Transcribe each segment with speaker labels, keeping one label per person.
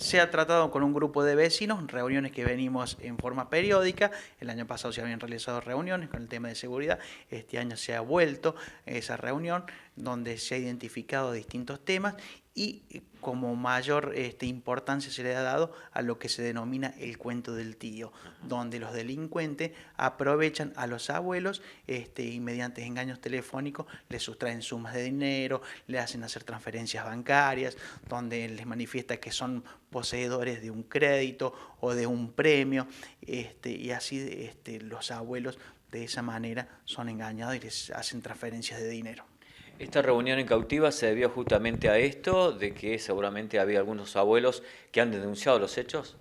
Speaker 1: se ha tratado con un grupo de vecinos, reuniones que venimos en forma periódica. El año pasado se habían realizado reuniones con el tema de seguridad, este año se ha vuelto esa reunión donde se ha identificado distintos temas y eh, como mayor este, importancia se le ha dado a lo que se denomina el cuento del tío, donde los delincuentes aprovechan a los abuelos este, y mediante engaños telefónicos les sustraen sumas de dinero, le hacen hacer transferencias bancarias, donde les manifiesta que son poseedores de un crédito o de un premio, este, y así este, los abuelos de esa manera son engañados y les hacen transferencias de dinero.
Speaker 2: Esta reunión en cautiva se debió justamente a esto, de que seguramente había algunos abuelos que han denunciado los hechos.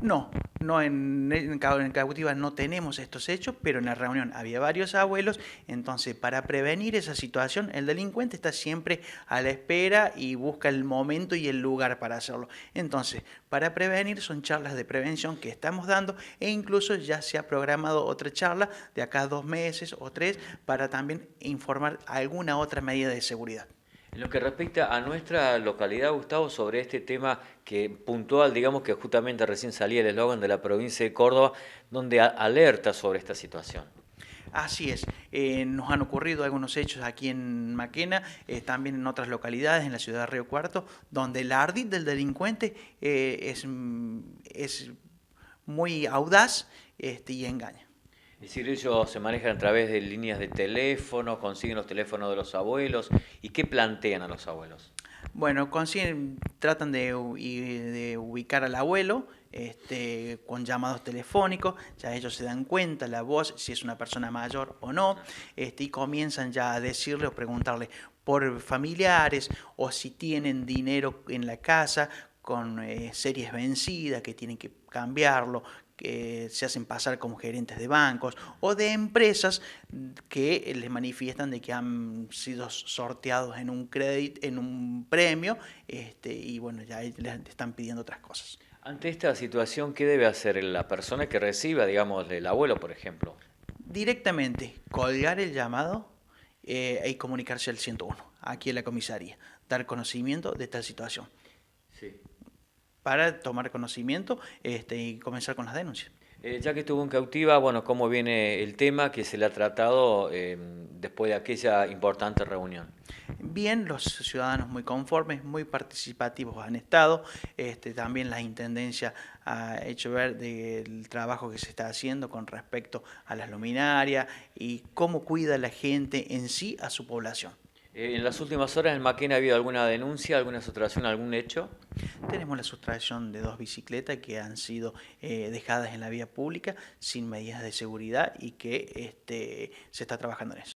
Speaker 1: No, no en, en, en Cautiva no tenemos estos hechos, pero en la reunión había varios abuelos, entonces para prevenir esa situación, el delincuente está siempre a la espera y busca el momento y el lugar para hacerlo. Entonces, para prevenir son charlas de prevención que estamos dando e incluso ya se ha programado otra charla de acá dos meses o tres para también informar alguna otra medida de seguridad.
Speaker 2: En lo que respecta a nuestra localidad, Gustavo, sobre este tema que puntual, digamos que justamente recién salía el eslogan de la provincia de Córdoba, donde alerta sobre esta situación.
Speaker 1: Así es, eh, nos han ocurrido algunos hechos aquí en Maquena, eh, también en otras localidades, en la ciudad de Río Cuarto, donde el ardid del delincuente eh, es, es, muy audaz este, y engaña.
Speaker 2: Es decir, ellos se manejan a través de líneas de teléfono, consiguen los teléfonos de los abuelos. ¿Y qué plantean a los abuelos?
Speaker 1: Bueno, consiguen, tratan de, ubicar al abuelo este, con llamados telefónicos, ya ellos se dan cuenta la voz, si es una persona mayor o no, este, y comienzan ya a decirle o preguntarle por familiares o si tienen dinero en la casa con eh, series vencidas que tienen que cambiarlo, que se hacen pasar como gerentes de bancos o de empresas que les manifiestan de que han sido sorteados en un crédito, en un premio, este, y bueno, ya les están pidiendo otras cosas.
Speaker 2: Ante esta situación, ¿qué debe hacer la persona que reciba, digamos, el abuelo, por ejemplo?
Speaker 1: Directamente, colgar el llamado eh, y comunicarse al 101, aquí en la comisaría, dar conocimiento de esta situación. Sí para tomar conocimiento este, y comenzar con las denuncias. Eh, ya que estuvo en cautiva, bueno, ¿cómo
Speaker 2: viene el tema que se le ha tratado em, después de aquella importante reunión?
Speaker 1: Bien, los ciudadanos muy conformes, muy participativos han estado. Este, también la Intendencia ha hecho ver del trabajo que se está haciendo con respecto a las luminarias y cómo cuida la gente en sí a su población.
Speaker 2: Eh, ¿En las últimas horas en Maquena ha habido alguna denuncia, alguna situación, algún hecho?
Speaker 1: Tenemos la sustracción de dos bicicletas que han sido eh, dejadas en la vía pública sin medidas de seguridad y que este, se está trabajando en eso.